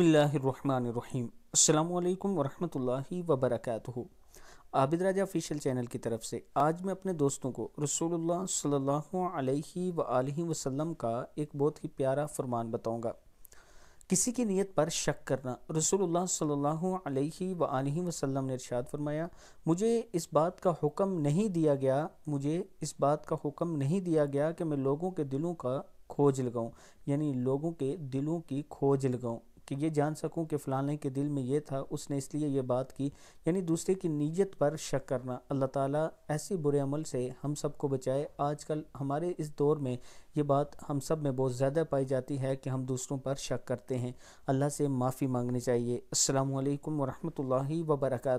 बसमीम् अल्लाम वरहमल वबरक आबिद राजा ऑफिशियल चैनल की तरफ से आज मैं अपने दोस्तों को रसूलुल्लाह सल्लल्लाहु अलैहि रसोल्ला वसल्लम का एक बहुत ही प्यारा फरमान बताऊंगा किसी की नीयत पर शक करना रसूलुल्लाह सल्लल्लाहु अलैहि वसल्लम ने इरशाद फरमाया मुझे इस बात का हुक्म नहीं दिया गया मुझे इस बात का हुक्म नहीं दिया गया कि मैं लोगों के दिलों का खोज लगाऊं यानी लोगों के दिलों की खोज लगाऊं कि ये जान सकूं कि फ़लाने के दिल में ये था उसने इसलिए ये बात की यानी दूसरे की नीयत पर शक करना अल्लाह ताला ऐसे बुरे अमल से हम सबको बचाए आजकल हमारे इस दौर में ये बात हम सब में बहुत ज़्यादा पाई जाती है कि हम दूसरों पर शक करते हैं अल्लाह से माफ़ी मांगनी चाहिए अल्लाम वरहमल वर्का